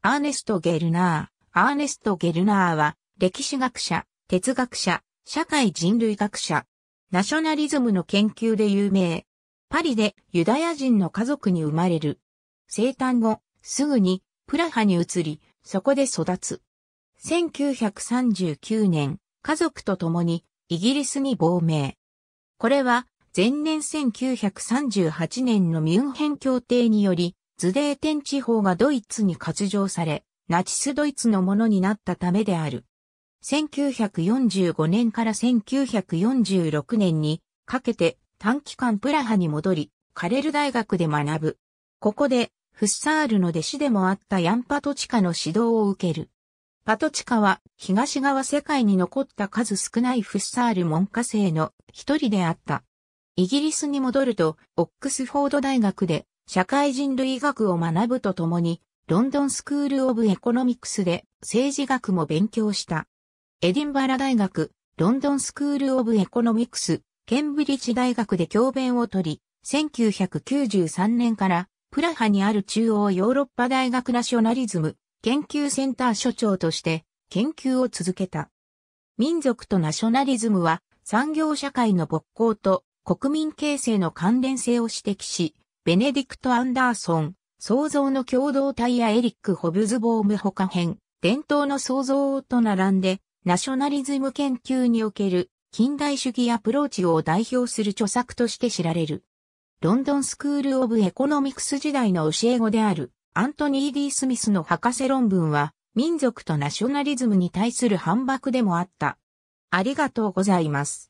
アーネスト・ゲルナー。アーネスト・ゲルナーは、歴史学者、哲学者、社会人類学者、ナショナリズムの研究で有名。パリでユダヤ人の家族に生まれる。生誕後、すぐにプラハに移り、そこで育つ。1939年、家族と共にイギリスに亡命。これは前年1938年のミュンヘン協定によりズデーテン地方がドイツに割譲され、ナチスドイツのものになったためである。1945年から1946年にかけて短期間プラハに戻り、カレル大学で学ぶ。ここで、フッサールの弟子でもあったヤン・パトチカの指導を受ける。パトチカは東側世界に残った数少ないフッサール門下生の一人であった。イギリスに戻ると、オックスフォード大学で社会人類学を学ぶとともに、ロンドンスクール・オブ・エコノミクスで政治学も勉強した。エディンバラ大学、ロンドンスクール・オブ・エコノミクス、ケンブリッジ大学で教鞭を取り、1993年からプラハにある中央ヨーロッパ大学ナショナリズム研究センター所長として研究を続けた。民族とナショナリズムは産業社会の勃興と国民形成の関連性を指摘し、ベネディクト・アンダーソン、創造の共同体やエリック・ホブズ・ボーム他編、伝統の創造と並んで、ナショナリズム研究における近代主義アプローチを代表する著作として知られる。ロンドンスクール・オブ・エコノミクス時代の教え子であるアントニー・ディ・スミスの博士論文は民族とナショナリズムに対する反駁でもあった。ありがとうございます。